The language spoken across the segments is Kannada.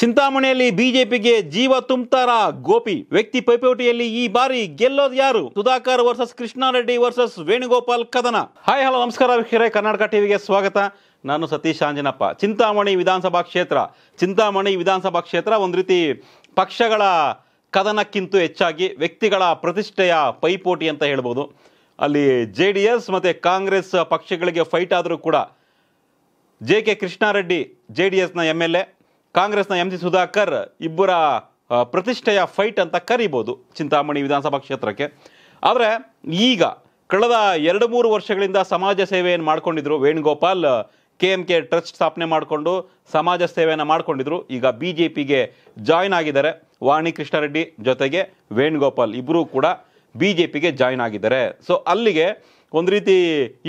ಚಿಂತಾಮಣಿಯಲ್ಲಿ ಬಿಜೆಪಿಗೆ ಜೀವ ತುಮ್ತಾರ ಗೋಪಿ ವ್ಯಕ್ತಿ ಪೈಪೋಟಿಯಲ್ಲಿ ಈ ಬಾರಿ ಗೆಲ್ಲೋದು ಯಾರು ಸುಧಾಕರ್ ವರ್ಸಸ್ ಕೃಷ್ಣಾರೆಡ್ಡಿ ವರ್ಸಸ್ ವೇಣುಗೋಪಾಲ್ ಕದನ ಹಾಯ್ ಹಲೋ ನಮಸ್ಕಾರ ವೀಕ್ಷಕರೇ ಕರ್ನಾಟಕ ಟಿವಿಗೆ ಸ್ವಾಗತ ನಾನು ಸತೀಶ್ ಆಂಜನಪ್ಪ ಚಿಂತಾಮಣಿ ವಿಧಾನಸಭಾ ಕ್ಷೇತ್ರ ಚಿಂತಾಮಣಿ ವಿಧಾನಸಭಾ ಕ್ಷೇತ್ರ ಒಂದು ರೀತಿ ಪಕ್ಷಗಳ ಕದನಕ್ಕಿಂತ ಹೆಚ್ಚಾಗಿ ವ್ಯಕ್ತಿಗಳ ಪ್ರತಿಷ್ಠೆಯ ಪೈಪೋಟಿ ಅಂತ ಹೇಳ್ಬೋದು ಅಲ್ಲಿ ಜೆ ಡಿ ಎಸ್ ಮತ್ತು ಕಾಂಗ್ರೆಸ್ ಪಕ್ಷಗಳಿಗೆ ಫೈಟ್ ಆದರೂ ಕೂಡ J K Krishnareddy J D ಎಸ್ನ ಎಮ್ ಎಲ್ ಎ ಕಾಂಗ್ರೆಸ್ನ ಎಂ ಸಿ ಸುಧಾಕರ್ ಇಬ್ಬರ ಪ್ರತಿಷ್ಠೆಯ ಫೈಟ್ ಅಂತ ಕರಿಬೋದು ಚಿಂತಾಮಣಿ ವಿಧಾನಸಭಾ ಕ್ಷೇತ್ರಕ್ಕೆ ಆದರೆ ಈಗ ಕಳೆದ ಎರಡು ಮೂರು ವರ್ಷಗಳಿಂದ ಸಮಾಜ ಸೇವೆಯನ್ನು ಮಾಡ್ಕೊಂಡಿದ್ರು Venugopal K M K trust ಸ್ಥಾಪನೆ ಮಾಡಿಕೊಂಡು ಸಮಾಜ ಸೇವೆಯನ್ನು ಮಾಡಿಕೊಂಡಿದ್ರು ಈಗ ಬಿ ಜೆ ಪಿಗೆ ಜಾಯ್ನ್ ಆಗಿದ್ದಾರೆ ವಾಣಿ ರೆಡ್ಡಿ ಜೊತೆಗೆ ವೇಣುಗೋಪಾಲ್ ಇಬ್ಬರೂ ಕೂಡ ಬಿ ಜೆ ಪಿಗೆ ಜಾಯ್ನ್ ಆಗಿದ್ದಾರೆ ಸೊ ಅಲ್ಲಿಗೆ ಒಂದು ರೀತಿ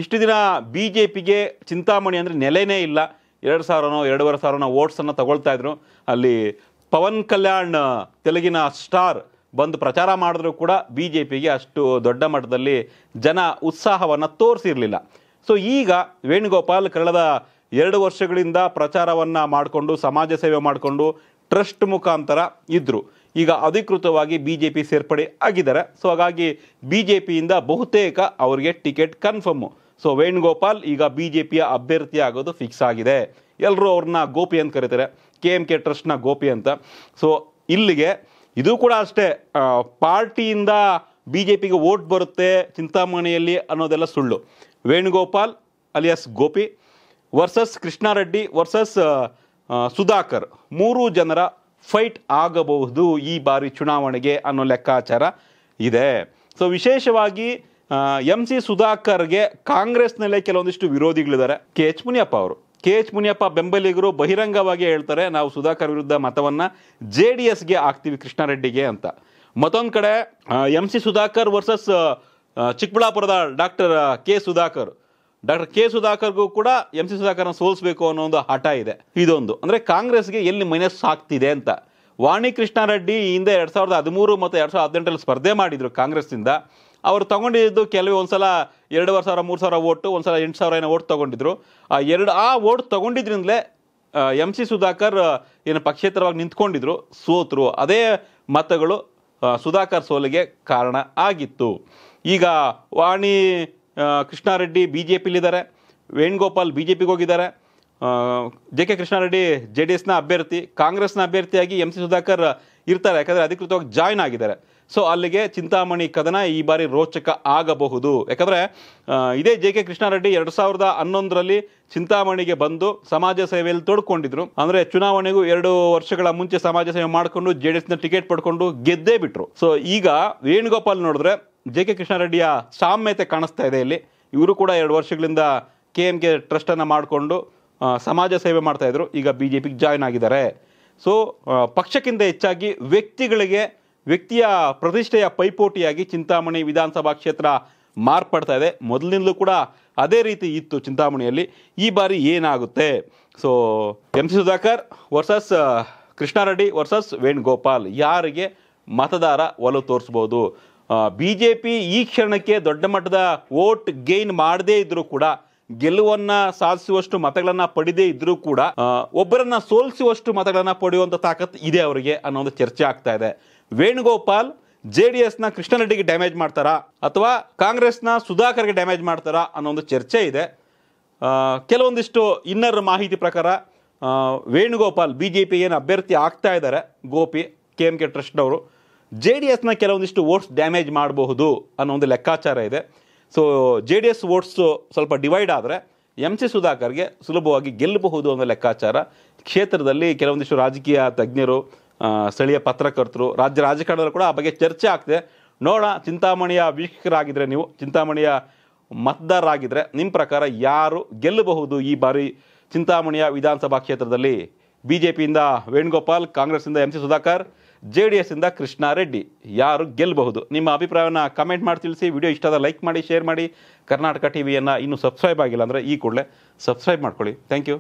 ಇಷ್ಟು ದಿನ ಬಿ ಜೆ ಪಿಗೆ ಚಿಂತಾಮಣಿ ಅಂದರೆ ನೆಲೆಯೇ ಇಲ್ಲ ಎರಡು ಸಾವಿರನೋ ಎರಡೂವರೆ ಸಾವಿರನೋ ಓಟ್ಸನ್ನು ತಗೊಳ್ತಾ ಇದ್ರು ಅಲ್ಲಿ ಪವನ್ ಕಲ್ಯಾಣ್ ತೆಲುಗಿನ ಸ್ಟಾರ್ ಬಂದು ಪ್ರಚಾರ ಮಾಡಿದ್ರು ಕೂಡ ಬಿ ಜೆ ಪಿಗೆ ಅಷ್ಟು ದೊಡ್ಡ ಮಟ್ಟದಲ್ಲಿ ಜನ ಉತ್ಸಾಹವನ್ನು ತೋರಿಸಿರಲಿಲ್ಲ ಸೊ ಈಗ ವೇಣುಗೋಪಾಲ್ ಕಳೆದ ಎರಡು ವರ್ಷಗಳಿಂದ ಪ್ರಚಾರವನ್ನು ಮಾಡಿಕೊಂಡು ಸಮಾಜ ಸೇವೆ ಮಾಡಿಕೊಂಡು ಟ್ರಸ್ಟ್ ಮುಖಾಂತರ ಇದ್ದರು ಈಗ ಅಧಿಕೃತವಾಗಿ ಬಿ ಜೆ ಪಿ ಸೇರ್ಪಡೆ ಆಗಿದ್ದಾರೆ ಸೊ ಹಾಗಾಗಿ ಬಿ ಜೆ ಪಿಯಿಂದ ಬಹುತೇಕ ಅವರಿಗೆ ಟಿಕೆಟ್ ಕನ್ಫರ್ಮು ಸೊ ವೇಣುಗೋಪಾಲ್ ಈಗ ಬಿ ಜೆ ಪಿಯ ಅಭ್ಯರ್ಥಿ ಆಗೋದು ಫಿಕ್ಸ್ ಆಗಿದೆ ಎಲ್ಲರೂ ಅವ್ರನ್ನ ಗೋಪಿ ಅಂತ ಕರೀತಾರೆ ಕೆ ಎಂ ಕೆ ಟ್ರಸ್ಟ್ನ ಗೋಪಿ ಅಂತ ಸೊ ಇಲ್ಲಿಗೆ ಇದು ಕೂಡ ಅಷ್ಟೇ ಪಾರ್ಟಿಯಿಂದ ಬಿ ಜೆ ಪಿಗೆ ಓಟ್ ಬರುತ್ತೆ ಚಿಂತಾಮಣಿಯಲ್ಲಿ ಅನ್ನೋದೆಲ್ಲ ಸುಳ್ಳು Venugopal alias Gopi versus Krishnareddy versus Sudhakar ಮೂರು ಜನರ ಫೈಟ್ ಆಗಬಹುದು ಈ ಬಾರಿ ಚುನಾವಣೆಗೆ ಅನ್ನೋ ಲೆಕ್ಕಾಚಾರ ಇದೆ ಸೊ ವಿಶೇಷವಾಗಿ ಎಂ ಸಿ ಸುಧಾಕರ್ಗೆ ಕಾಂಗ್ರೆಸ್ನಲ್ಲೇ ಕೆಲವೊಂದಿಷ್ಟು ವಿರೋಧಿಗಳಿದ್ದಾರೆ ಕೆ ಎಚ್ ಮುನಿಯಪ್ಪ ಅವರು ಕೆ ಎಚ್ ಮುನಿಯಪ್ಪ ಬೆಂಬಲಿಗರು ಬಹಿರಂಗವಾಗಿ ಹೇಳ್ತಾರೆ ನಾವು ಸುಧಾಕರ್ ವಿರುದ್ಧ ಮತವನ್ನು ಜೆ ಡಿ ಎಸ್ಗೆ ಹಾಕ್ತೀವಿ ಕೃಷ್ಣಾರೆಡ್ಡಿಗೆ ಅಂತ ಮತ್ತೊಂದು ಕಡೆ ಎಂ ಸಿ ಸುಧಾಕರ್ ವರ್ಸಸ್ ಚಿಕ್ಕಬಳ್ಳಾಪುರದ doctor K Sudhakar doctor K ಸುಧಾಕರ್ಗೂ ಕೂಡ ಎಂ ಸಿ ಸುಧಾಕರ್ನ ಸೋಲಿಸಬೇಕು ಅನ್ನೋ ಒಂದು ಹಠ ಇದೆ ಇದೊಂದು ಅಂದರೆ ಕಾಂಗ್ರೆಸ್ಗೆ ಎಲ್ಲಿ ಮೈನಸ್ ಆಗ್ತಿದೆ ಅಂತ ವಾಣಿ ಕೃಷ್ಣಾರೆಡ್ಡಿ ಹಿಂದೆ ಎರಡು ಸಾವಿರದ ಹದಿಮೂರು ಮತ್ತು ಎರಡು ಸಾವಿರದ ಹದಿನೆಂಟರಲ್ಲಿ ಸ್ಪರ್ಧೆ ಮಾಡಿದರು ಕಾಂಗ್ರೆಸ್ನಿಂದ ಅವರು ತಗೊಂಡಿದ್ದು ಕೆಲವು ಒಂದ್ಸಲ ಎರಡುವರೆ ಸಾವಿರ ಮೂರು ಸಾವಿರ ಓಟು ಒಂದ್ಸಲ ಎಂಟು ಸಾವಿರ ಏನೋ ಓಟ್ ತಗೊಂಡಿದ್ರು ಆ ಎರಡು ಆ ಓಟ್ ತಗೊಂಡಿದ್ರಿಂದಲೇ ಎಮ್ ಸಿ ಸುಧಾಕರ್ ಏನು ಪಕ್ಷೇತರವಾಗಿ ನಿಂತ್ಕೊಂಡಿದ್ರು ಸೋತರು ಅದೇ ಮತಗಳು ಸುಧಾಕರ್ ಸೋಲಿಗೆ ಕಾರಣ ಆಗಿತ್ತು ಈಗ ವಾಣಿ ಕೃಷ್ಣಾರೆಡ್ಡಿ ಬಿ ಜೆ ಪಿಲಿದ್ದಾರೆ ವೇಣುಗೋಪಾಲ್ ಬಿ ಜೆ ಪಿಗೆ ಹೋಗಿದ್ದಾರೆ J K Krishnareddy J D ಎಸ್ನ ಅಭ್ಯರ್ಥಿ ಕಾಂಗ್ರೆಸ್ನ ಅಭ್ಯರ್ಥಿಯಾಗಿ ಎಮ್ ಸಿ ಸುಧಾಕರ್ ಇರ್ತಾರೆ ಯಾಕಂದರೆ ಅಧಿಕೃತವಾಗಿ ಜಾಯ್ನ್ ಆಗಿದ್ದಾರೆ ಸೊ ಅಲ್ಲಿಗೆ ಚಿಂತಾಮಣಿ ಕದನ ಈ ಬಾರಿ ರೋಚಕ ಆಗಬಹುದು ಯಾಕಂದರೆ ಇದೇ ಜೆ ಕೆ ಕೃಷ್ಣಾರೆಡ್ಡಿ ಎರಡು ಸಾವಿರದ ಹನ್ನೊಂದರಲ್ಲಿ ಚಿಂತಾಮಣಿಗೆ ಬಂದು ಸಮಾಜ ಸೇವೆಯಲ್ಲಿ ತೊಡ್ಕೊಂಡಿದ್ರು ಅಂದರೆ ಚುನಾವಣೆಗೂ ಎರಡು ವರ್ಷಗಳ ಮುಂಚೆ ಸಮಾಜ ಸೇವೆ ಮಾಡಿಕೊಂಡು ಜೆ ಡಿ ಎಸ್ನ ಟಿಕೆಟ್ ಪಡ್ಕೊಂಡು ಗೆದ್ದೇ ಬಿಟ್ರು ಸೊ ಈಗ ವೇಣುಗೋಪಾಲ್ ನೋಡಿದ್ರೆ ಜೆ ಕೆ ಕೃಷ್ಣಾರೆಡ್ಡಿಯ ಸಾಮ್ಯತೆ ಕಾಣಿಸ್ತಾ ಇದೆ ಇಲ್ಲಿ ಇವರು ಕೂಡ ಎರಡು ವರ್ಷಗಳಿಂದ ಕೆ ಎಮ್ ಕೆ ಟ್ರಸ್ಟನ್ನು ಮಾಡಿಕೊಂಡು ಸಮಾಜ ಸೇವೆ ಮಾಡ್ತಾಯಿದ್ರು ಈಗ ಬಿ ಜೆ ಪಿಗೆ ಜಾಯ್ನ್ ಆಗಿದ್ದಾರೆ ಸೊ ಪಕ್ಷಕ್ಕಿಂತ ಹೆಚ್ಚಾಗಿ ವ್ಯಕ್ತಿಗಳಿಗೆ ವ್ಯಕ್ತಿಯ ಪ್ರತಿಷ್ಠೆಯ ಪೈಪೋಟಿಯಾಗಿ ಚಿಂತಾಮಣಿ ವಿಧಾನಸಭಾ ಕ್ಷೇತ್ರ ಮಾರ್ಪಡ್ತಾ ಇದೆ ಮೊದಲಿಂದಲೂ ಕೂಡ ಅದೇ ರೀತಿ ಇತ್ತು ಚಿಂತಾಮಣಿಯಲ್ಲಿ ಈ ಬಾರಿ ಏನಾಗುತ್ತೆ so M C Sudhakar versus Krishnareddy versus Venugopal ಯಾರಿಗೆ ಮತದಾರ ಒಲವು ತೋರಿಸ್ಬೋದು ಬಿ ಜೆ ಪಿ ಈ ಕ್ಷಣಕ್ಕೆ ದೊಡ್ಡ ಮಟ್ಟದ ವೋಟ್ ಗೇನ್ ಮಾಡದೇ ಇದ್ದರೂ ಕೂಡ ಗೆಲುವನ್ನ ಸಾಧಿಸುವಷ್ಟು ಮತಗಳನ್ನ ಪಡೆದೇ ಇದ್ರೂ ಕೂಡ ಒಬ್ಬರನ್ನ ಸೋಲಿಸುವಷ್ಟು ಮತಗಳನ್ನ ಪಡೆಯುವಂತ ತಾಕತ್ ಇದೆ ಅವರಿಗೆ ಅನ್ನೋ ಒಂದು ಚರ್ಚೆ ಆಗ್ತಾ ಇದೆ ವೇಣುಗೋಪಾಲ್ ಜೆ ಡಿ ಎಸ್ನ ಕೃಷ್ಣಾರೆಡ್ಡಿಗೆ ಡ್ಯಾಮೇಜ್ ಮಾಡ್ತಾರಾ ಅಥವಾ ಕಾಂಗ್ರೆಸ್ನ ಸುಧಾಕರ್ಗೆ ಡ್ಯಾಮೇಜ್ ಮಾಡ್ತಾರಾ ಅನ್ನೋ ಒಂದು ಚರ್ಚೆ ಇದೆ ಕೆಲವೊಂದಿಷ್ಟು ಇನ್ನರ್ ಮಾಹಿತಿ ಪ್ರಕಾರ ವೇಣುಗೋಪಾಲ್ ಬಿ ಜೆ ಪಿ ಏನು ಅಭ್ಯರ್ಥಿ ಆಗ್ತಾ ಇದ್ದಾರೆ ಗೋಪಿ ಕೆ ಎಂ ಕೆ ಟ್ರಸ್ಟ್ನವರು ಜೆ ಡಿ ಎಸ್ನ ಕೆಲವೊಂದಿಷ್ಟು ವೋಟ್ಸ್ ಡ್ಯಾಮೇಜ್ ಮಾಡಬಹುದು ಅನ್ನೋ ಒಂದು ಲೆಕ್ಕಾಚಾರ ಇದೆ so J D S votes ಸ್ವಲ್ಪ ಡಿವೈಡ್ ಆದರೆ ಎಮ್ ಸಿ ಸುಧಾಕರ್ಗೆ ಸುಲಭವಾಗಿ ಗೆಲ್ಲಬಹುದು ಅನ್ನೋ ಲೆಕ್ಕಾಚಾರ ಕ್ಷೇತ್ರದಲ್ಲಿ ಕೆಲವೊಂದಿಷ್ಟು ರಾಜಕೀಯ ತಜ್ಞರು ಸ್ಥಳೀಯ ಪತ್ರಕರ್ತರು ರಾಜ್ಯ ರಾಜಕಾರಣದಲ್ಲೂ ಕೂಡ ಆ ಬಗ್ಗೆ ಚರ್ಚೆ ಆಗ್ತಿದೆ ನೋಡೋಣ ಚಿಂತಾಮಣಿಯ ವೀಕ್ಷಕರಾಗಿದ್ದರೆ ನೀವು ಚಿಂತಾಮಣಿಯ ಮತದಾರರಾಗಿದ್ದರೆ ನಿಮ್ಮ ಪ್ರಕಾರ ಯಾರು ಗೆಲ್ಲಬಹುದು ಈ ಬಾರಿ ಚಿಂತಾಮಣಿಯ ವಿಧಾನಸಭಾ ಕ್ಷೇತ್ರದಲ್ಲಿ ಬಿ ಜೆ ಪಿಯಿಂದ ವೇಣುಗೋಪಾಲ್ ಕಾಂಗ್ರೆಸ್ಸಿಂದ M C Sudhakar J D S ಇಂದ ಕೃಷ್ಣಾರೆಡ್ಡಿ ಯಾರು ಗೆಲ್ಲಬಹುದು ನಿಮ್ಮ ಅಭಿಪ್ರಾಯವನ್ನು ಕಮೆಂಟ್ ಮಾಡಿ ತಿಳಿಸಿ ವಿಡಿಯೋ ಇಷ್ಟದ ಲೈಕ್ ಮಾಡಿ ಶೇರ್ ಮಾಡಿ ಕರ್ನಾಟಕ ಟಿ ವಿಯನ್ನು ಇನ್ನೂ ಸಬ್ಸ್ಕ್ರೈಬ್ ಆಗಿಲ್ಲ ಅಂದರೆ ಈ ಕೂಡಲೇ ಸಬ್ಸ್ಕ್ರೈಬ್ ಮಾಡ್ಕೊಳ್ಳಿ ಥ್ಯಾಂಕ್ ಯು